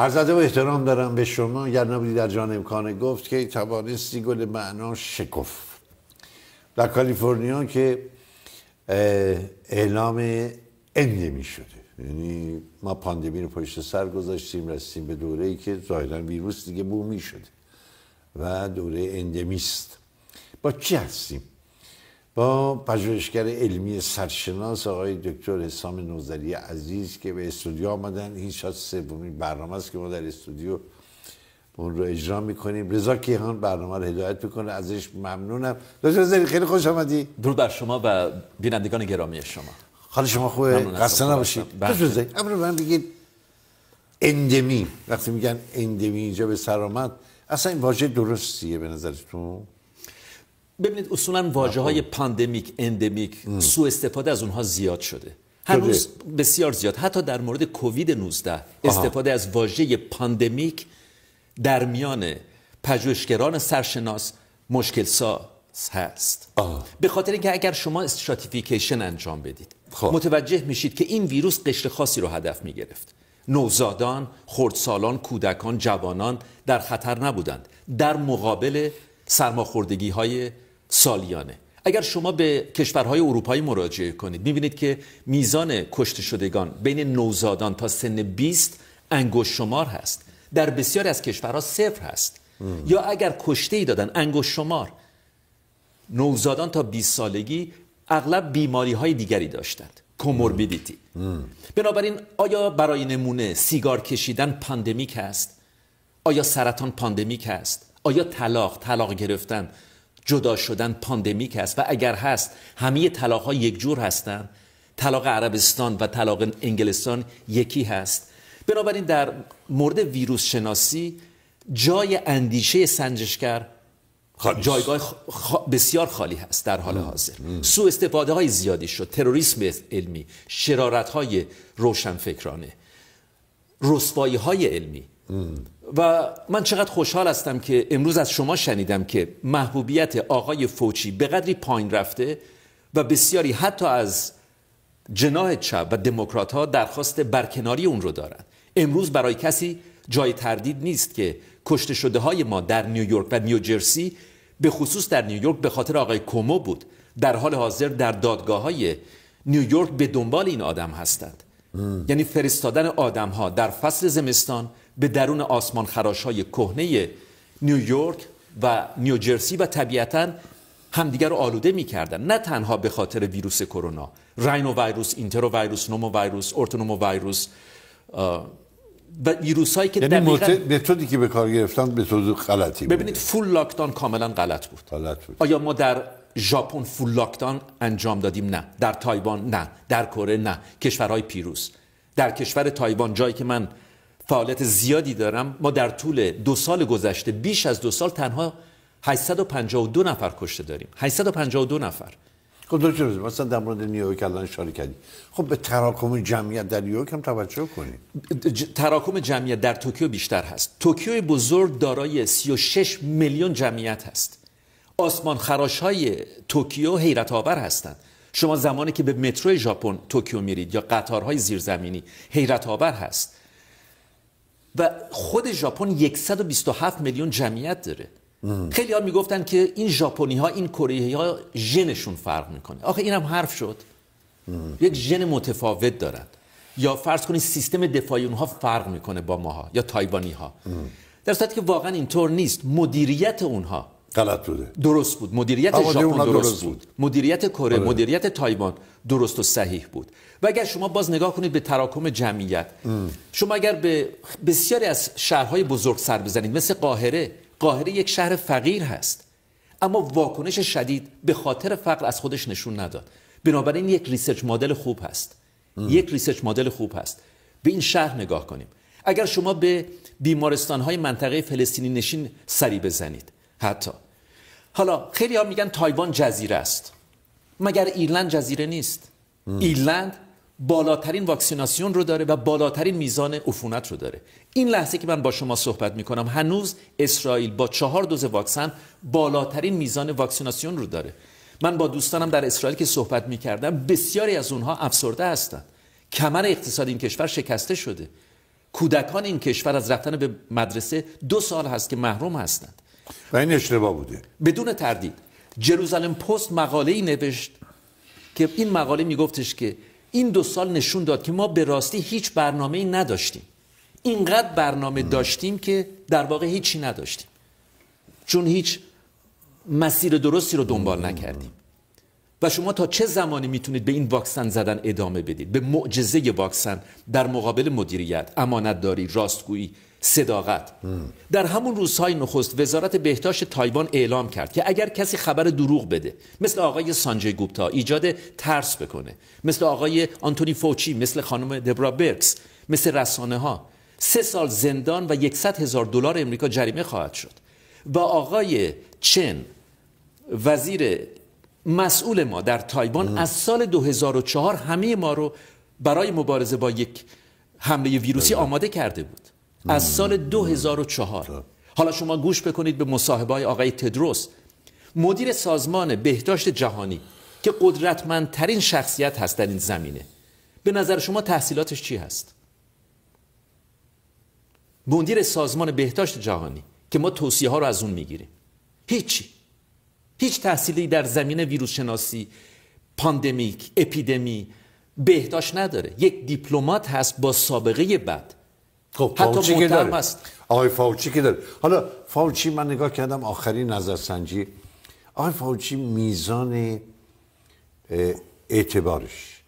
عرض و احترام دارم به شما اگر نبودی در جان امکانه گفت که توانستی گل معنا شکف در کالیفرنیا که اعلام اندمی شده یعنی ما پاندمی رو پشت سر گذاشتیم رسیدیم به دوره ای که ظاهرا ویروس دیگه بومی شده و دوره اندمیست با چی هستیم با پژوهشگر علمی سرشناس آقای دکتر حسام نوزری عزیز که به استودیو آمدن این شاید سومین برنامه است که ما در استودیو اون رو اجرا میکنیم رضا کیهان برنامه رو هدایت میکنه ازش ممنونم دکتر زری خیلی خوش آمدی درود بر شما و بینندگان گرامی شما حال شما خوبه قصد نباشید بله. دکتر زری امر من بگید اندمی وقتی میگن اندمی اینجا به سر اصلا این واژه درستیه به نظرتون ببینید اصولا واجه های پاندمیک اندمیک سوء استفاده از اونها زیاد شده هنوز بسیار زیاد حتی در مورد کووید 19 استفاده از واژه پاندمیک در میان پژوهشگران سرشناس مشکل ساز هست به خاطر اینکه اگر شما استراتیفیکیشن انجام بدید خب. متوجه میشید که این ویروس قشر خاصی رو هدف میگرفت نوزادان، خردسالان، کودکان، جوانان در خطر نبودند در مقابل سرماخوردگی های سالیانه اگر شما به کشورهای اروپایی مراجعه کنید میبینید که میزان کشته شدگان بین نوزادان تا سن 20 انگشت شمار هست در بسیاری از کشورها صفر هست یا اگر کشته ای دادن انگشت شمار نوزادان تا 20 سالگی اغلب بیماری های دیگری داشتند کوموربیدیتی بنابراین آیا برای نمونه سیگار کشیدن پاندمیک هست آیا سرطان پاندمیک هست آیا طلاق طلاق گرفتن جدا شدن پاندمیک هست و اگر هست همه طلاق ها یک جور هستند طلاق عربستان و طلاق انگلستان یکی هست بنابراین در مورد ویروس شناسی جای اندیشه سنجشگر جایگاه بسیار خالی هست در حال حاضر سوء استفاده های زیادی شد تروریسم علمی شرارت های روشنفکرانه رسوایی های علمی و من چقدر خوشحال هستم که امروز از شما شنیدم که محبوبیت آقای فوچی به قدری پایین رفته و بسیاری حتی از جناه چپ و دموکرات ها درخواست برکناری اون رو دارند امروز برای کسی جای تردید نیست که کشته شده های ما در نیویورک و نیوجرسی به خصوص در نیویورک به خاطر آقای کومو بود در حال حاضر در دادگاه های نیویورک به دنبال این آدم هستند یعنی فرستادن آدم ها در فصل زمستان به درون آسمان خراش های کهنه نیویورک و نیوجرسی و طبیعتا همدیگر رو آلوده میکردن نه تنها به خاطر ویروس کرونا راینو ویروس اینترو ویروس نومو ویروس ارتونومو ویروس و ویروس هایی که یعنی متدی که به کار گرفتن به طور غلطی ببینید فول لاکدان کاملا غلط بود. غلط بود آیا ما در ژاپن فول لاکدان انجام دادیم نه در تایوان نه در کره نه کشورهای پیروز در کشور تایوان جایی که من فعالیت زیادی دارم ما در طول دو سال گذشته بیش از دو سال تنها 852 نفر کشته داریم 852 نفر خب دکتر مثلا در مورد نیویورک الان اشاره کردی خب به تراکم جمعیت در نیویورک هم توجه کنید تراکم جمعیت در توکیو بیشتر هست توکیو بزرگ دارای 36 میلیون جمعیت هست آسمان خراش های توکیو حیرت آور هستند شما زمانی که به مترو ژاپن توکیو میرید یا قطارهای زیرزمینی حیرت آور هست و خود ژاپن 127 میلیون جمعیت داره خیلی ها میگفتن که این ژاپنی ها این کره ها ژنشون فرق میکنه آخه اینم حرف شد یک ژن متفاوت دارند یا فرض کنید سیستم دفاعی اونها فرق میکنه با ماها یا تایوانی ها در صورتی که واقعا اینطور نیست مدیریت اونها غلط بوده درست بود مدیریت ژاپن درست, بود. مدیریت کره آره. مدیریت تایوان درست و صحیح بود و اگر شما باز نگاه کنید به تراکم جمعیت شما اگر به بسیاری از شهرهای بزرگ سر بزنید مثل قاهره قاهره یک شهر فقیر هست اما واکنش شدید به خاطر فقر از خودش نشون نداد بنابراین یک ریسرچ مدل خوب هست یک ریسرچ مدل خوب هست به این شهر نگاه کنیم اگر شما به بیمارستان های منطقه فلسطینی نشین سری بزنید حتی حالا خیلی ها میگن تایوان جزیره است مگر ایرلند جزیره نیست ایرلند بالاترین واکسیناسیون رو داره و بالاترین میزان عفونت رو داره این لحظه که من با شما صحبت میکنم هنوز اسرائیل با چهار دوز واکسن بالاترین میزان واکسیناسیون رو داره من با دوستانم در اسرائیل که صحبت میکردم بسیاری از اونها افسرده هستند کمر اقتصاد این کشور شکسته شده کودکان این کشور از رفتن به مدرسه دو سال هست که محروم هستند و این اشتباه بوده بدون تردید جروزالم پست مقاله ای نوشت که این مقاله میگفتش که این دو سال نشون داد که ما به راستی هیچ برنامه ای نداشتیم اینقدر برنامه داشتیم که در واقع هیچی نداشتیم چون هیچ مسیر درستی رو دنبال نکردیم و شما تا چه زمانی میتونید به این واکسن زدن ادامه بدید به معجزه واکسن در مقابل مدیریت داری راستگویی صداقت در همون روزهای نخست وزارت بهداشت تایوان اعلام کرد که اگر کسی خبر دروغ بده مثل آقای سانجی گوپتا ایجاد ترس بکنه مثل آقای آنتونی فوچی مثل خانم دبرا برکس مثل رسانه ها سه سال زندان و یکصد هزار دلار امریکا جریمه خواهد شد و آقای چن وزیر مسئول ما در تایوان از سال 2004 همه ما رو برای مبارزه با یک حمله ویروسی بله. آماده کرده بود از سال 2004 خب. حالا شما گوش بکنید به مصاحبه های آقای تدروس مدیر سازمان بهداشت جهانی که قدرتمندترین شخصیت هست در این زمینه به نظر شما تحصیلاتش چی هست؟ مدیر سازمان بهداشت جهانی که ما توصیه ها رو از اون میگیریم هیچی هیچ تحصیلی در زمینه ویروس شناسی پاندمیک اپیدمی بهداشت نداره یک دیپلمات هست با سابقه بد خب حتی داره آقای فاوچی که داره حالا فاوچی من نگاه کردم آخرین سنجی آقای فاوچی میزان اعتبارش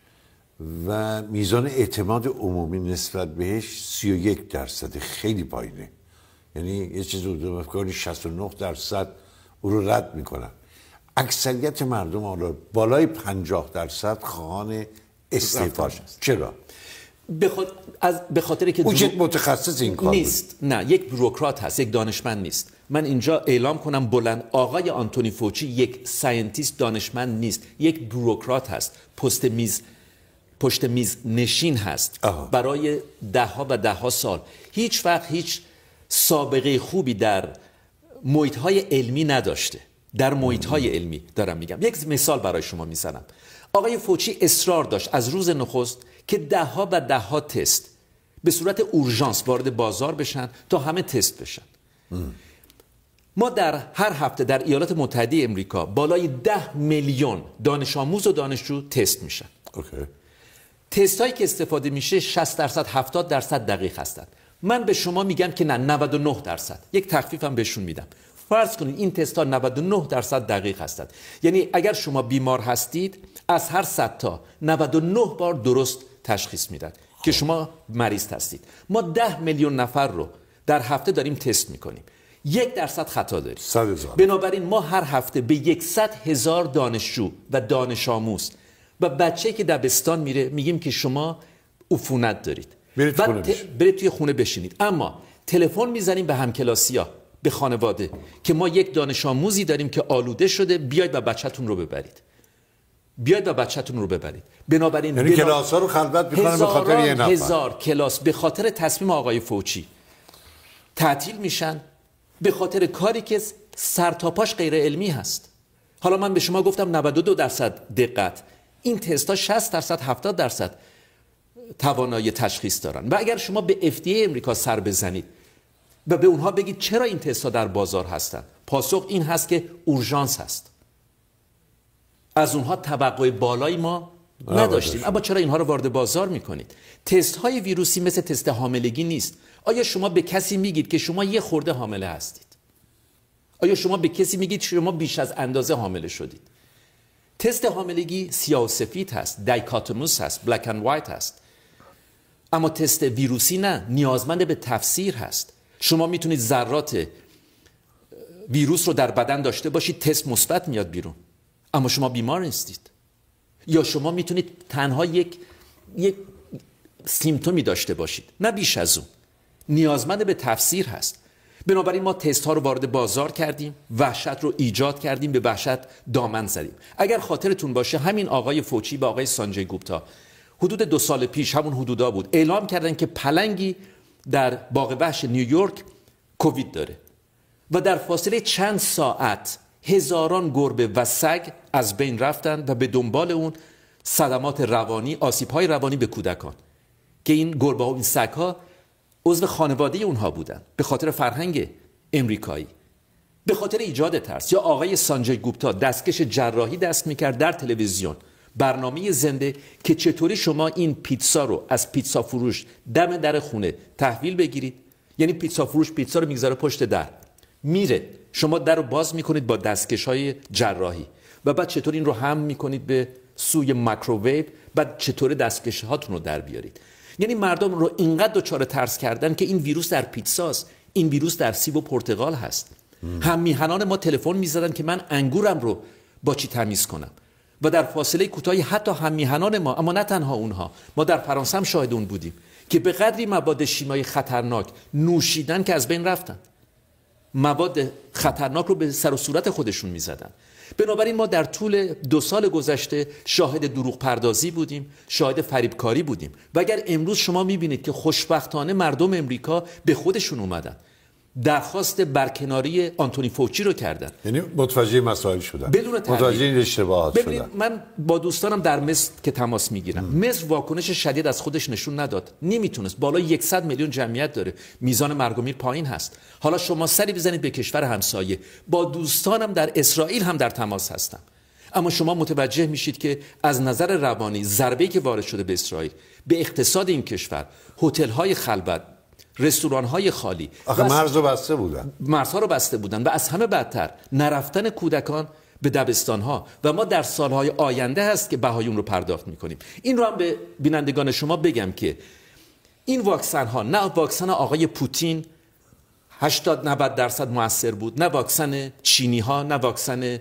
و میزان اعتماد عمومی نسبت بهش 31 درصد خیلی پایینه یعنی یه چیز و 69 درصد او رو رد میکنن اکثریت مردم حالا بالای 50 درصد خواهان استعفاش چرا به خاطر که متخصص این کار نیست نه یک بروکرات هست یک دانشمند نیست من اینجا اعلام کنم بلند آقای آنتونی فوچی یک ساینتیست دانشمند نیست یک بروکرات هست پست میز پشت میز نشین هست آه. برای دهها و دهها سال هیچ وقت هیچ سابقه خوبی در محیط های علمی نداشته در محیط های علمی دارم میگم یک مثال برای شما میزنم آقای فوچی اصرار داشت از روز نخست که دهها و دهها تست به صورت اورژانس وارد بازار بشن تا همه تست بشن ما در هر هفته در ایالات متحده امریکا بالای ده میلیون دانش آموز و دانشجو تست میشن اوکی. تست هایی که استفاده میشه 60 درصد 70 درصد دقیق هستند من به شما میگم که نه 99 درصد یک تخفیفم بهشون میدم فرض کنید این تست ها 99 درصد دقیق هستند یعنی اگر شما بیمار هستید از هر 100 تا 99 بار درست تشخیص میداد که شما مریض هستید ما ده میلیون نفر رو در هفته داریم تست میکنیم یک درصد خطا داریم صد بنابراین ما هر هفته به یکصد هزار دانشجو و دانش آموز و بچه که دبستان میره میگیم که شما عفونت دارید برید, و خونه برید توی خونه بشینید اما تلفن میزنیم به ها به خانواده که ما یک دانش آموزی داریم که آلوده شده بیاید و بچهتون رو ببرید بیاید و بچهتون رو ببرید بنابراین یعنی کلاس رو به خاطر یه هزار کلاس به خاطر تصمیم آقای فوچی تعطیل میشن به خاطر کاری که سرتاپاش غیر علمی هست حالا من به شما گفتم 92 درصد دقت این تستا 60 درصد 70 درصد توانایی تشخیص دارن و اگر شما به FDA امریکا سر بزنید و به اونها بگید چرا این تستا در بازار هستند پاسخ این هست که اورژانس هست از اونها توقع بالایی ما نداشتیم اما چرا اینها رو وارد بازار میکنید تست های ویروسی مثل تست حاملگی نیست آیا شما به کسی میگید که شما یه خورده حامله هستید آیا شما به کسی میگید شما بیش از اندازه حامله شدید تست حاملگی سیاه و هست دایکاتوموس هست بلک اند وایت هست اما تست ویروسی نه نیازمند به تفسیر هست شما میتونید ذرات ویروس رو در بدن داشته باشید تست مثبت میاد بیرون اما شما بیمار نیستید یا شما میتونید تنها یک یک سیمتومی داشته باشید نه بیش از اون نیازمند به تفسیر هست بنابراین ما تست ها رو وارد بازار کردیم وحشت رو ایجاد کردیم به وحشت دامن زدیم اگر خاطرتون باشه همین آقای فوچی با آقای سانجی گوپتا حدود دو سال پیش همون حدودا بود اعلام کردن که پلنگی در باغ وحش نیویورک کووید داره و در فاصله چند ساعت هزاران گربه و سگ از بین رفتن و به دنبال اون صدمات روانی آسیب های روانی به کودکان که این گربه ها و این سگ ها عضو خانواده اونها بودند به خاطر فرهنگ امریکایی به خاطر ایجاد ترس یا آقای سانجای گوپتا دستکش جراحی دست میکرد در تلویزیون برنامه زنده که چطوری شما این پیتزا رو از پیتزا فروش دم در خونه تحویل بگیرید یعنی پیتزا فروش پیتزا رو میگذاره پشت در میره شما در رو باز میکنید با دستکش های جراحی و بعد چطور این رو هم میکنید به سوی مایکروویو بعد چطور دستکش هاتون رو در بیارید یعنی مردم رو اینقدر دچار ترس کردن که این ویروس در پیتزاست این ویروس در سیب و پرتغال هست هم میهنان ما تلفن میزدن که من انگورم رو با چی تمیز کنم و در فاصله کوتاهی حتی هم میهنان ما اما نه تنها اونها ما در فرانسه هم شاهد اون بودیم که به قدری مواد شیمای خطرناک نوشیدن که از بین رفتن مواد خطرناک رو به سر و صورت خودشون میزدن بنابراین ما در طول دو سال گذشته شاهد دروغ پردازی بودیم شاهد فریبکاری بودیم و اگر امروز شما میبینید که خوشبختانه مردم امریکا به خودشون اومدن درخواست برکناری آنتونی فوچی رو کردن یعنی متوجه مسائل شدن بدون متوجه این اشتباهات شدن من با دوستانم در مصر که تماس میگیرم مصر واکنش شدید از خودش نشون نداد نمیتونست بالای 100 میلیون جمعیت داره میزان مرگ پایین هست حالا شما سری بزنید به کشور همسایه با دوستانم در اسرائیل هم در تماس هستم اما شما متوجه میشید که از نظر روانی ضربه که وارد شده به اسرائیل به اقتصاد این کشور هتل های خلبت رستوران های خالی آخه مرز رو بسته بودن مرزها رو بسته بودن و از همه بدتر نرفتن کودکان به دبستان ها و ما در های آینده هست که بهای رو پرداخت میکنیم این رو هم به بینندگان شما بگم که این واکسن ها نه واکسن آقای پوتین 80 90 درصد موثر بود نه واکسن چینی ها نه واکسن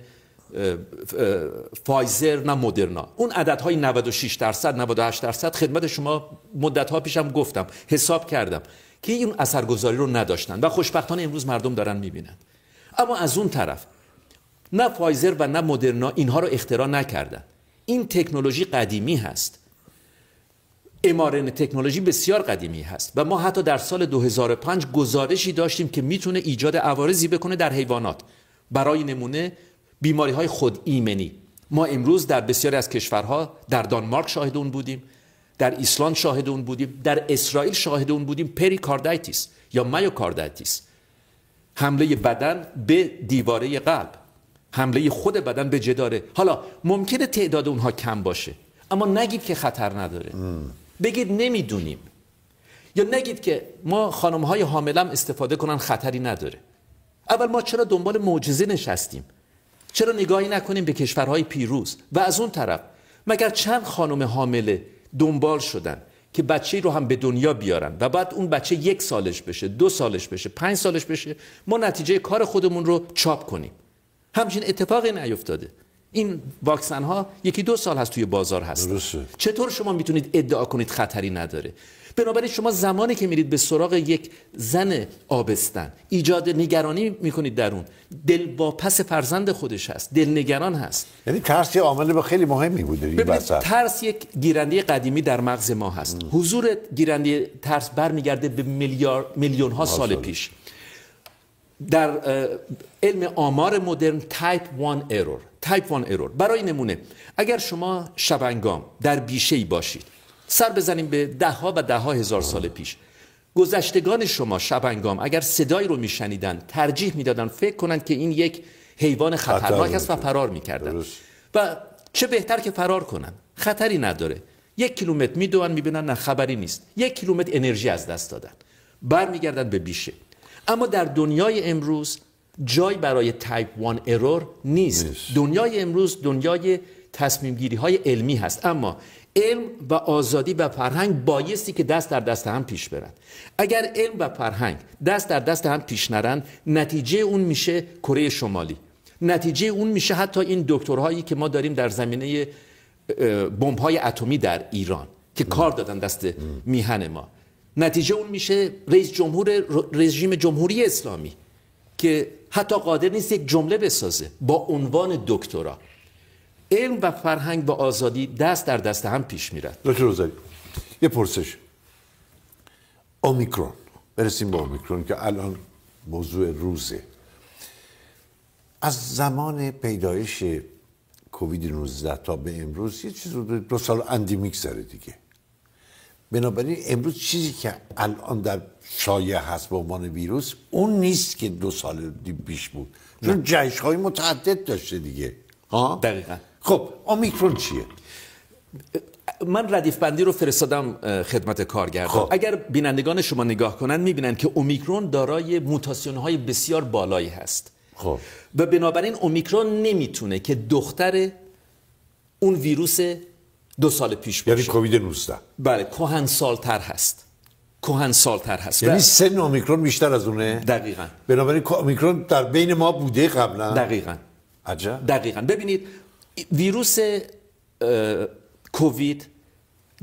فایزر نه مدرنا اون عدد های 96 درصد 98 درصد خدمت شما مدت ها پیشم گفتم حساب کردم که این اثرگذاری رو نداشتن و خوشبختانه امروز مردم دارن میبینند اما از اون طرف نه فایزر و نه مدرنا اینها رو اختراع نکردن این تکنولوژی قدیمی هست امارن تکنولوژی بسیار قدیمی هست و ما حتی در سال 2005 گزارشی داشتیم که میتونه ایجاد عوارضی بکنه در حیوانات برای نمونه بیماری های خود ایمنی ما امروز در بسیاری از کشورها در دانمارک شاهد اون بودیم در ایسلان شاهد اون بودیم در اسرائیل شاهد اون بودیم پریکاردایتیس یا مایوکاردایتیس حمله بدن به دیواره قلب حمله خود بدن به جداره حالا ممکنه تعداد اونها کم باشه اما نگید که خطر نداره بگید نمیدونیم یا نگید که ما خانم های حاملم استفاده کنن خطری نداره اول ما چرا دنبال معجزه نشستیم چرا نگاهی نکنیم به کشورهای پیروز و از اون طرف مگر چند خانم حامله دنبال شدن که بچه رو هم به دنیا بیارن و بعد اون بچه یک سالش بشه دو سالش بشه پنج سالش بشه ما نتیجه کار خودمون رو چاپ کنیم همچین اتفاقی نیفتاده این واکسن ها یکی دو سال هست توی بازار هست چطور شما میتونید ادعا کنید خطری نداره بنابراین شما زمانی که میرید به سراغ یک زن آبستن ایجاد نگرانی میکنید در اون دل با پس فرزند خودش هست دل نگران هست یعنی ترس یه عامل خیلی مهمی بوده ترس یک گیرنده قدیمی در مغز ما هست حضور گیرنده ترس برمیگرده به میلیون ها سال, پیش در علم آمار مدرن تایپ 1 ایرور تایپ 1 ایرور برای نمونه اگر شما شبنگام در بیشه ای باشید سر بزنیم به ده ها و ده ها هزار سال پیش گذشتگان شما شب اگر صدایی رو میشنیدن ترجیح میدادن فکر کنند که این یک حیوان خطرناک است و فرار میکردن و چه بهتر که فرار کنن خطری نداره یک کیلومتر میدونن میبینن نه خبری نیست یک کیلومتر انرژی از دست دادن برمیگردن به بیشه اما در دنیای امروز جای برای تایپ وان ارور نیست. دنیای امروز دنیای تصمیم گیری های علمی هست اما علم و آزادی و فرهنگ بایستی که دست در دست هم پیش برند اگر علم و فرهنگ دست در دست هم پیش نرند نتیجه اون میشه کره شمالی نتیجه اون میشه حتی این دکترهایی که ما داریم در زمینه بمبهای اتمی در ایران که کار دادن دست میهن ما نتیجه اون میشه رئیس جمهور رژیم جمهوری اسلامی که حتی قادر نیست یک جمله بسازه با عنوان دکترا علم و فرهنگ و آزادی دست در دست هم پیش میرد دکتر روزایی یه پرسش اومیکرون برسیم به اومیکرون که الان موضوع روزه از زمان پیدایش کووید 19 تا به امروز یه چیز رو دو سال اندی میگذره دیگه بنابراین امروز چیزی که الان در شایع هست به عنوان ویروس اون نیست که دو سال پیش بود چون جهش های متعدد داشته دیگه ها دقیقا خب اومیکرون چیه من ردیف بندی رو فرستادم خدمت کارگردان خب. اگر بینندگان شما نگاه کنند میبینن که اومیکرون دارای موتاسیون های بسیار بالایی هست خب و بنابراین اومیکرون نمیتونه که دختر اون ویروس دو سال پیش باشه یعنی کووید 19 بله کهن سالتر هست کهن سالتر هست یعنی سن اومیکرون بیشتر از اونه دقیقاً بنابراین اومیکرون در بین ما بوده قبلا دقیقاً عجب دقیقا ببینید ویروس کووید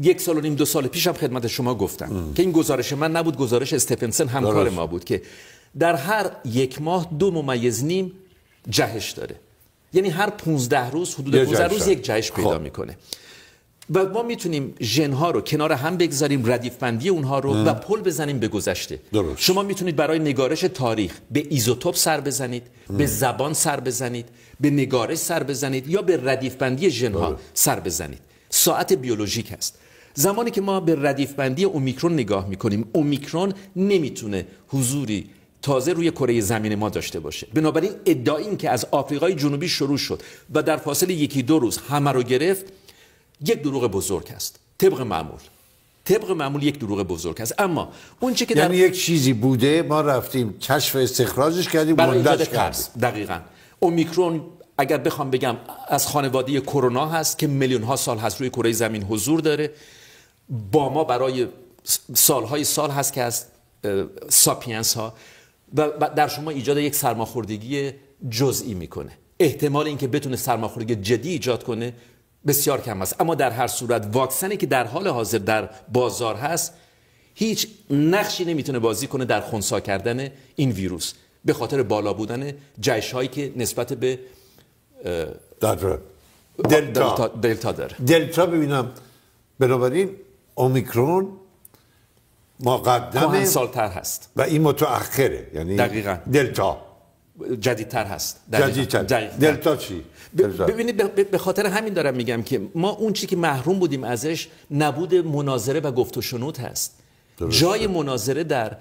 یک سال و نیم دو سال پیش هم خدمت شما گفتم که این گزارش من نبود گزارش استپنسن همکار ما بود که در هر یک ماه دو ممیز نیم جهش داره یعنی هر 15 روز حدود 15 روز یک جهش پیدا خب. میکنه و ما میتونیم ژنها رو کنار هم بگذاریم ردیف بندی اونها رو و پل بزنیم به گذشته درست. شما میتونید برای نگارش تاریخ به ایزوتوپ سر بزنید به زبان سر بزنید به نگارش سر بزنید یا به ردیف بندی ژنها سر بزنید ساعت بیولوژیک هست زمانی که ما به ردیف بندی اومیکرون نگاه میکنیم اومیکرون نمیتونه حضوری تازه روی کره زمین ما داشته باشه بنابراین ادعا این که از آفریقای جنوبی شروع شد و در فاصله یکی دو روز همه رو گرفت یک دروغ بزرگ است طبق معمول طبق معمول یک دروغ بزرگ است اما اون چه یعنی یک چیزی بوده ما رفتیم کشف استخراجش کردیم برای ترس دقیقا اومیکرون اگر بخوام بگم از خانواده کرونا هست که میلیون ها سال هست روی کره زمین حضور داره با ما برای سالهای سال هست که از ساپینس ها و در شما ایجاد یک سرماخوردگی جزئی میکنه احتمال اینکه بتونه سرماخوردگی جدی ایجاد کنه بسیار کم است اما در هر صورت واکسنی که در حال حاضر در بازار هست هیچ نقشی نمیتونه بازی کنه در خونسا کردن این ویروس به خاطر بالا بودن جش هایی که نسبت به دلتا دلتا, دلتا داره دلتا ببینم بنابراین اومیکرون مقدمه سالتر هست و این متأخره یعنی دقیقا دلتا جدیدتر هست جدیدتر دلتا چی؟ ببینید به خاطر همین دارم میگم که ما اون چی که محروم بودیم ازش نبود مناظره و گفت و شنود هست جای مناظره در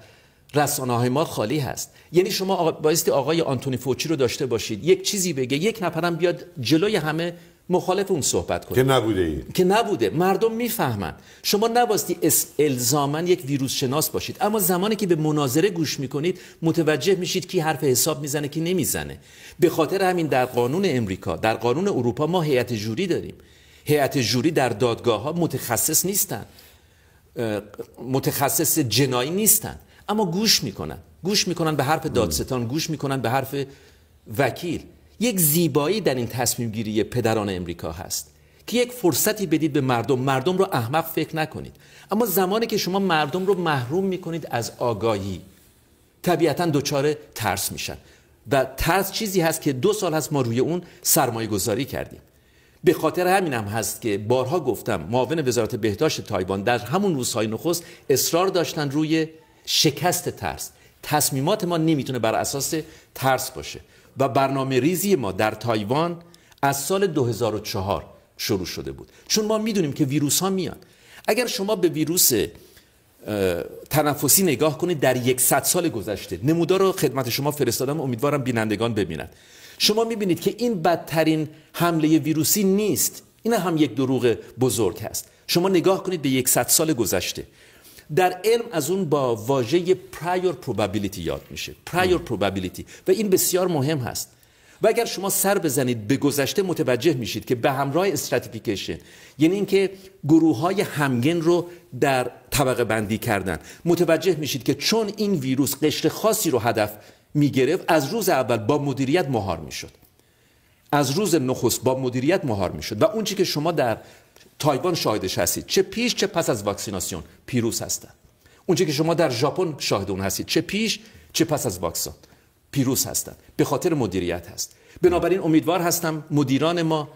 رسانه های ما خالی هست یعنی شما بایستی آقای آنتونی فوچی رو داشته باشید یک چیزی بگه یک نفرم بیاد جلوی همه مخالف اون صحبت کنید که نبوده ای. که نبوده مردم میفهمند شما نباستی الزاما یک ویروس شناس باشید اما زمانی که به مناظره گوش میکنید متوجه میشید کی حرف حساب میزنه کی نمیزنه به خاطر همین در قانون امریکا در قانون اروپا ما هیئت جوری داریم هیئت جوری در دادگاه ها متخصص نیستن متخصص جنایی نیستن اما گوش میکنن گوش میکنن به حرف دادستان گوش میکنن به حرف وکیل یک زیبایی در این تصمیم گیری پدران امریکا هست که یک فرصتی بدید به مردم مردم رو احمق فکر نکنید اما زمانی که شما مردم رو محروم میکنید از آگاهی طبیعتا دچار ترس میشن و ترس چیزی هست که دو سال هست ما روی اون سرمایه گذاری کردیم به خاطر همین هم هست که بارها گفتم معاون وزارت بهداشت تایوان در همون روزهای نخست اصرار داشتن روی شکست ترس تصمیمات ما نمیتونه بر اساس ترس باشه و برنامه ریزی ما در تایوان از سال 2004 شروع شده بود چون ما میدونیم که ویروس ها میان اگر شما به ویروس تنفسی نگاه کنید در یک ست سال گذشته نمودار رو خدمت شما فرستادم امیدوارم بینندگان ببینند شما میبینید که این بدترین حمله ویروسی نیست این هم یک دروغ بزرگ هست شما نگاه کنید به یک ست سال گذشته در علم از اون با واژه پرایور probability یاد میشه پرایور probability و این بسیار مهم هست و اگر شما سر بزنید به گذشته متوجه میشید که به همراه استراتیفیکیشن یعنی اینکه گروه های همگن رو در طبقه بندی کردن متوجه میشید که چون این ویروس قشر خاصی رو هدف میگرفت از روز اول با مدیریت مهار میشد از روز نخست با مدیریت مهار میشد و اون که شما در تایوان شاهدش هستید چه پیش چه پس از واکسیناسیون پیروز هستند اونجا که شما در ژاپن شاهد اون هستید چه پیش چه پس از واکسن پیروز هستند به خاطر مدیریت هست بنابراین امیدوار هستم مدیران ما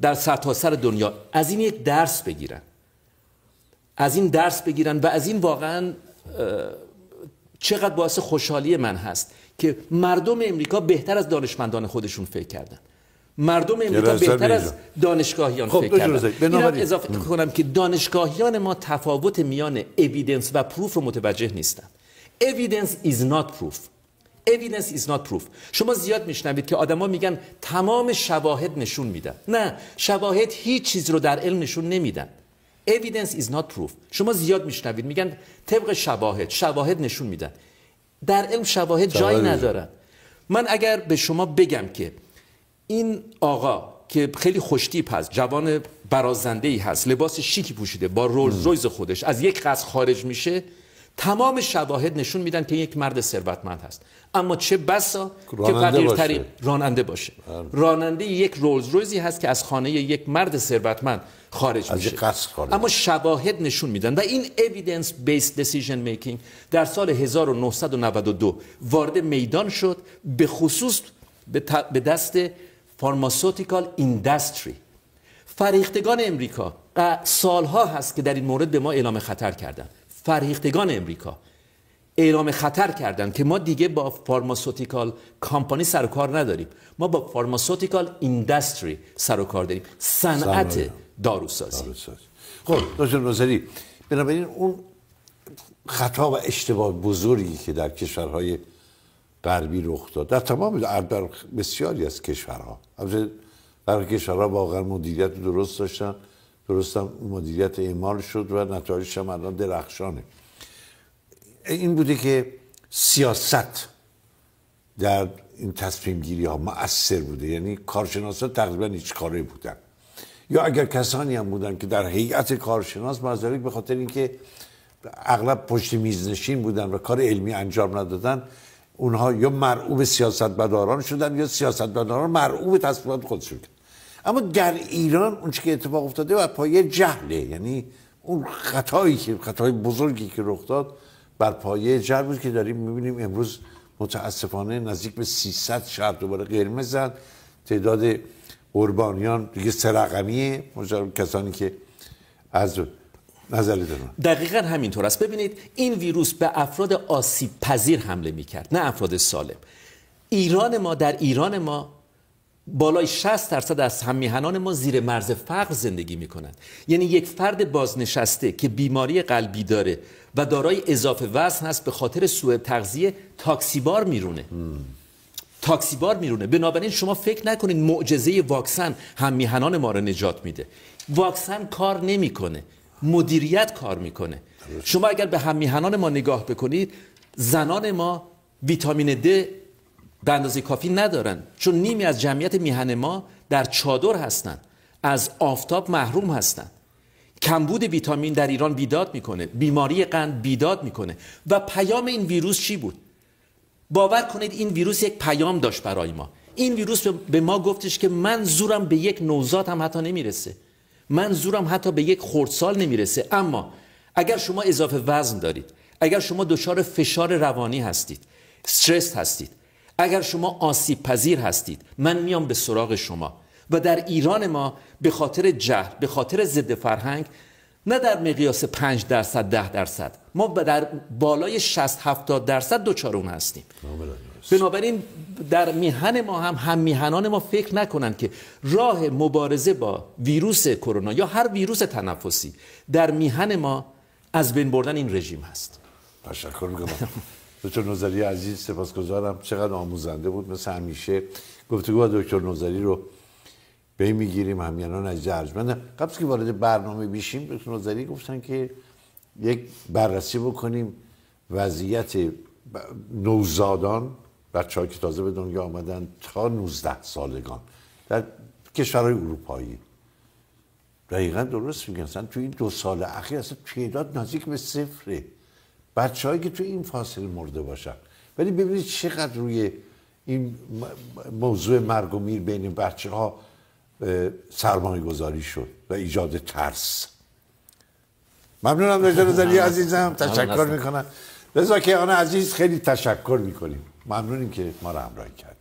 در سرتاسر سر دنیا از این یک درس بگیرن از این درس بگیرن و از این واقعا چقدر باعث خوشحالی من هست که مردم امریکا بهتر از دانشمندان خودشون فکر کردن مردم امریکا بهتر از دانشگاهیان خب فکر کردن اضافه کنم که دانشگاهیان ما تفاوت میان اویدنس و پروف رو متوجه نیستن اویدنس is not proof evidence is not proof شما زیاد میشنوید که آدما میگن تمام شواهد نشون میدن نه شواهد هیچ چیز رو در علم نشون نمیدن evidence is not proof شما زیاد میشنوید میگن طبق شواهد شواهد نشون میدن در علم شواهد جایی ندارن من اگر به شما بگم که این آقا که خیلی خوشتیپ هست جوان برازنده ای هست لباس شیکی پوشیده با رولز رویز خودش از یک قصد خارج میشه تمام شواهد نشون میدن که یک مرد ثروتمند هست اما چه بسا که فقیرترین راننده باشه بله. راننده یک رولز رویزی هست که از خانه یک مرد ثروتمند خارج از میشه خارج. اما شواهد نشون میدن و این evidence-based decision میکینگ در سال 1992 وارد میدان شد به خصوص به, دست فارماسوتیکال ایندستری فریختگان امریکا سالها هست که در این مورد به ما اعلام خطر کردن فریختگان امریکا اعلام خطر کردن که ما دیگه با فارماسوتیکال کامپانی سر کار نداریم ما با فارماسوتیکال ایندستری سر و کار داریم صنعت داروسازی خب دکتر نظری بنابراین اون خطا و اشتباه بزرگی که در کشورهای غربی رخ داد در تمام در بسیاری از کشورها البته برای کشورها واقعا مدیریت درست داشتن درستم مدیریت اعمال شد و نتایجش هم الان درخشانه این بوده که سیاست در این تصمیم گیری ها مؤثر بوده یعنی کارشناسان تقریبا هیچ کاره بودن یا اگر کسانی هم بودن که در هیئت کارشناس مزارک به خاطر اینکه اغلب پشت میز نشین بودن و کار علمی انجام ندادن اونها یا مرعوب سیاستمداران شدن یا سیاستمداران مرعوب تصمیمات خودشون کرد اما در ایران اون که اتفاق افتاده و پایه جهله یعنی اون خطایی که خطای بزرگی که رخ داد بر پایه جهل بود که داریم میبینیم امروز متاسفانه نزدیک به 300 شهر دوباره قرمز زد تعداد قربانیان دیگه سه کسانی که از دقیقا همینطور است ببینید این ویروس به افراد آسیب پذیر حمله می کرد نه افراد سالم ایران ما در ایران ما بالای 60 درصد از هممیهنان ما زیر مرز فقر زندگی میکنند یعنی یک فرد بازنشسته که بیماری قلبی داره و دارای اضافه وزن هست به خاطر سوء تغذیه تاکسیبار میرونه تاکسیبار میرونه بنابراین شما فکر نکنید معجزه واکسن هممیهنان ما را نجات میده واکسن کار نمیکنه مدیریت کار میکنه شما اگر به همیهنان ما نگاه بکنید زنان ما ویتامین د به اندازه کافی ندارن چون نیمی از جمعیت میهن ما در چادر هستند از آفتاب محروم هستند کمبود ویتامین در ایران بیداد میکنه بیماری قند بیداد میکنه و پیام این ویروس چی بود باور کنید این ویروس یک پیام داشت برای ما این ویروس به ما گفتش که من زورم به یک نوزاد هم حتی نمیرسه منظورم حتی به یک خردسال نمیرسه اما اگر شما اضافه وزن دارید اگر شما دچار فشار روانی هستید استرس هستید اگر شما آسیب پذیر هستید من میام به سراغ شما و در ایران ما به خاطر جهل به خاطر ضد فرهنگ نه در مقیاس 5 درصد 10 درصد ما در بالای 60 70 درصد دچار اون هستیم بنابراین در میهن ما هم هم میهنان ما فکر نکنند که راه مبارزه با ویروس کرونا یا هر ویروس تنفسی در میهن ما از بین بردن این رژیم هست تشکر میکنم دکتر نظری عزیز سپاسگزارم چقدر آموزنده بود مثل همیشه گفتگو با دکتر نوزری رو به میگیریم از عزیز من قبل که وارد برنامه بیشیم دکتر نوزری گفتن که یک بررسی بکنیم وضعیت نوزادان بچه که تازه به دنیا آمدن تا 19 سالگان در کشورهای اروپایی دقیقا درست میگن اصلا تو این دو سال اخیر اصلا تعداد نزدیک به صفره بچههایی که تو این فاصله مرده باشن ولی ببینید چقدر روی این موضوع مرگ و میر بین بچه ها سرمایه گذاری شد و ایجاد ترس ممنونم رضا زنی عزیزم تشکر میکنم رضا آن عزیز خیلی تشکر میکنیم ممنونیم که ما رو همراهی کرد